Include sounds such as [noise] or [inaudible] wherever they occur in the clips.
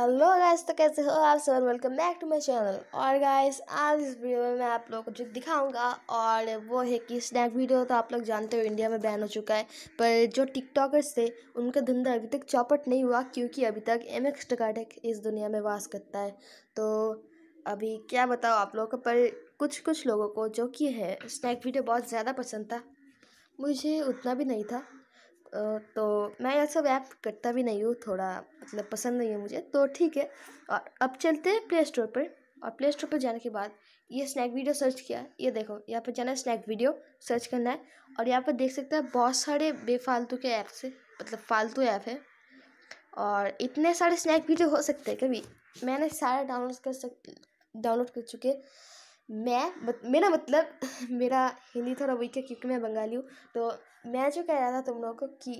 hello guys तो कैसे हो आप sir welcome back to my channel और गाइस आज इस वीडियो में मैं आप लोगों को जो दिखाऊंगा और वो है कि स्नैक वीडियो तो आप लोग जानते हो इंडिया में बैन हो चुका है पर जो टिकटॉकर्स थे उनका धंधा अभी तक चौपट नहीं हुआ क्योंकि अभी तक एम एक्स टकाटक इस दुनिया में वास करता है तो अभी क्या बताओ आप लोगों को पर कुछ कुछ लोगों को जो कि है स्नैक वीडियो बहुत ज़्यादा पसंद था मुझे उतना भी नहीं था तो मैं यह सब ऐप करता भी नहीं हूँ थोड़ा मतलब पसंद नहीं है मुझे तो ठीक है और अब चलते हैं प्ले स्टोर पर और प्ले स्टोर पर जाने के बाद ये स्नैक वीडियो सर्च किया ये देखो यहाँ पर जाना है स्नैक वीडियो सर्च करना है और यहाँ पर देख सकते हैं बहुत सारे बेफालतू के ऐप से मतलब फालतू ऐप है और इतने सारे स्नैक वीडियो हो सकते हैं कभी मैंने सारा डाउनलोड कर सक डाउनलोड कर चुके मैं मत, मेरा मतलब [laughs] मेरा हिंदी थोड़ा वीक है क्योंकि मैं बंगाली हूँ तो मैं जो कह रहा था तुम लोगों को कि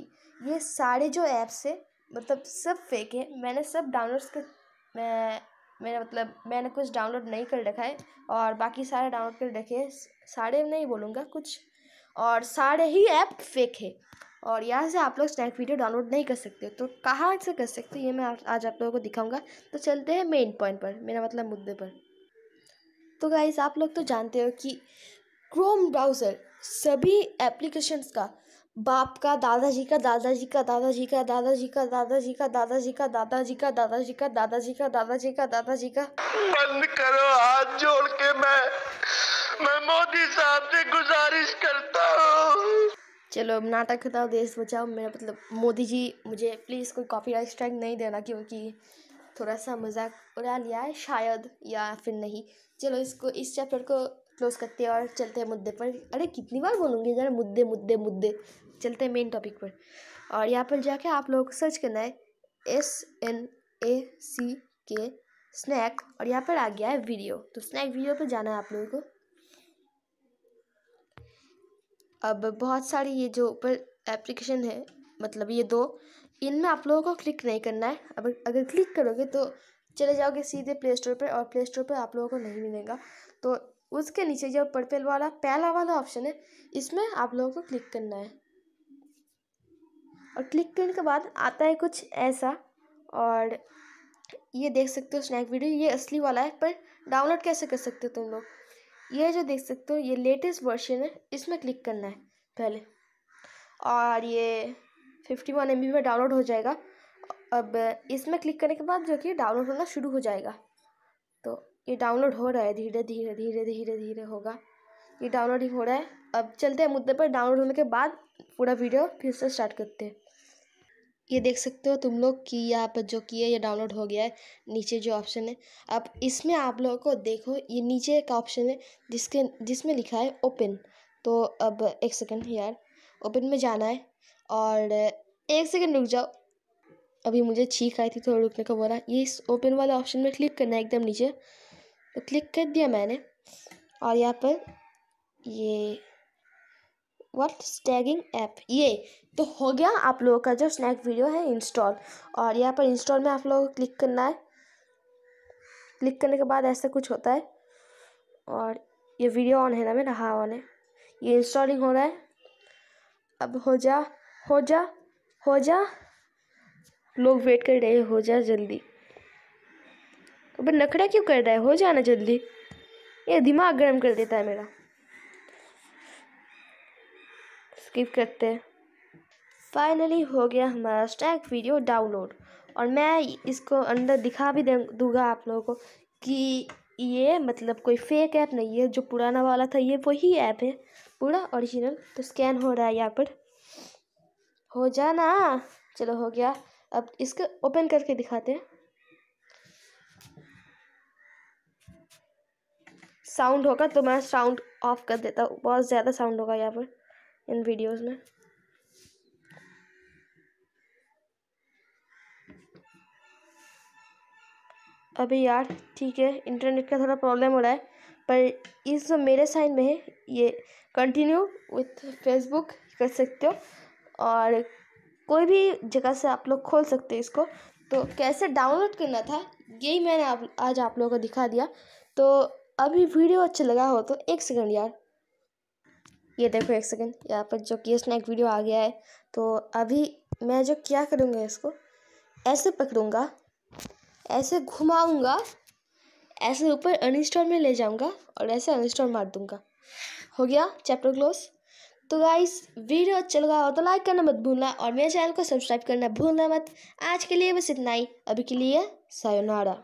ये सारे जो ऐप्स है मतलब सब फेक है मैंने सब डाउनलोड्स कर मैं मैंने मतलब मैंने कुछ डाउनलोड नहीं कर रखा है और बाकी सारे डाउनलोड कर रखे हैं सारे नहीं बोलूँगा कुछ और सारे ही ऐप फेक है और यहाँ से आप लोग स्नैक वीडियो डाउनलोड नहीं कर सकते तो कहाँ से कर सकते ये मैं आज आप लोगों को दिखाऊंगा तो चलते हैं मेन पॉइंट पर मेरा मतलब मुद्दे पर तो गाइज आप लोग तो जानते हो कि क्रोम ब्राउज़र सभी एप्लीकेशंस का बाप का दादाजी का दादाजी का दादाजी का दादाजी का दादाजी का दादाजी का दादाजी का दादाजी का दादाजी का दादाजी का दादाजी का बंद करो हाथ जोड़ के मैं मैं मोदी साहब से गुजारिश करता हूँ चलो अब नाटक खत्म देश बचाओ मेरा मतलब मोदी जी मुझे प्लीज़ कोई राइट स्ट्राइक नहीं देना क्योंकि थोड़ा सा मजाक उड़ा लिया है शायद या फिर नहीं चलो इसको इस चैप्टर को क्लोज करते हैं और चलते हैं मुद्दे पर अरे कितनी बार बोलूँगी ज़रा मुद्दे मुद्दे मुद्दे चलते हैं मेन टॉपिक पर और यहाँ पर जाके आप लोगों को सर्च करना है एस एन ए सी के स्नैक और यहाँ पर आ गया है वीडियो तो स्नैक वीडियो पर जाना है आप लोगों को अब बहुत सारी ये जो ऊपर एप्लीकेशन है मतलब ये दो इनमें आप लोगों को क्लिक नहीं करना है अब अगर क्लिक करोगे तो चले जाओगे सीधे प्ले स्टोर पर और प्ले स्टोर पर आप लोगों को नहीं मिलेगा तो उसके नीचे जो पर्पल वाला पहला वाला ऑप्शन है इसमें आप लोगों को क्लिक करना है और क्लिक करने के बाद आता है कुछ ऐसा और ये देख सकते हो स्नैक वीडियो ये असली वाला है पर डाउनलोड कैसे कर सकते हो तुम लोग ये जो देख सकते हो ये लेटेस्ट वर्जन है इसमें क्लिक करना है पहले और ये फिफ्टी वन एम में डाउनलोड हो जाएगा अब इसमें क्लिक करने के बाद जो कि डाउनलोड होना शुरू हो जाएगा तो ये डाउनलोड हो रहा है धीरे धीरे धीरे धीरे धीरे होगा ये डाउनलोडिंग हो रहा है अब चलते हैं मुद्दे पर डाउनलोड होने के बाद पूरा वीडियो फिर से स्टार्ट करते हैं ये देख सकते हो तुम लोग कि यहाँ पर जो है ये डाउनलोड हो गया है नीचे जो ऑप्शन है अब इसमें आप लोगों को देखो ये नीचे एक ऑप्शन है जिसके जिसमें लिखा है ओपन तो अब एक सेकंड यार ओपन में जाना है और एक सेकंड रुक जाओ अभी मुझे छीक आई थी थोड़ा तो रुकने को बोला ये इस ओपन वाले ऑप्शन में क्लिक करना है एकदम नीचे तो क्लिक कर दिया मैंने और यहाँ पर ये वट स्टैगिंग ऐप ये तो हो गया आप लोगों का जो स्नैक वीडियो है इंस्टॉल और यहाँ पर इंस्टॉल में आप लोगों को क्लिक करना है क्लिक करने के बाद ऐसा कुछ होता है और ये वीडियो ऑन है ना मैं रहा ऑन है ये इंस्टॉलिंग हो रहा है अब हो जा हो जा हो जा लोग वेट कर रहे हो जा जल्दी अब नखड़ा क्यों कर रहा है हो जाना जल्दी ये दिमाग गर्म कर देता है मेरा स्किप करते हैं फाइनली हो गया हमारा स्टैक वीडियो डाउनलोड और मैं इसको अंदर दिखा भी दूंगा आप लोगों को कि ये मतलब कोई फेक ऐप नहीं है जो पुराना वाला था ये वही ऐप है पूरा ओरिजिनल तो स्कैन हो रहा है यहाँ पर हो जाना चलो हो गया अब इसको ओपन करके दिखाते हैं साउंड होगा तो मैं साउंड ऑफ कर देता हूँ बहुत ज़्यादा साउंड होगा यहाँ पर इन वीडियोस में अभी यार ठीक है इंटरनेट का थोड़ा प्रॉब्लम हो रहा है पर इस जो मेरे साइन में है ये कंटिन्यू विथ फेसबुक कर सकते हो और कोई भी जगह से आप लोग खोल सकते हैं इसको तो कैसे डाउनलोड करना था यही मैंने आप आज आप लोगों को दिखा दिया तो अभी वीडियो अच्छा लगा हो तो एक सेकंड यार ये देखो एक सेकंड यहाँ पर जो कि स्नैक वीडियो आ गया है तो अभी मैं जो क्या करूँगा इसको ऐसे पकड़ूँगा ऐसे घुमाऊँगा ऐसे ऊपर अनइंस्टॉल में ले जाऊँगा और ऐसे अनइंस्टॉल मार दूँगा हो गया चैप्टर क्लोज तो गाइस वीडियो अच्छा लगा हो तो लाइक करना मत भूलना और मेरे चैनल को सब्सक्राइब करना भूलना मत आज के लिए बस इतना ही अभी के लिए सायोनारा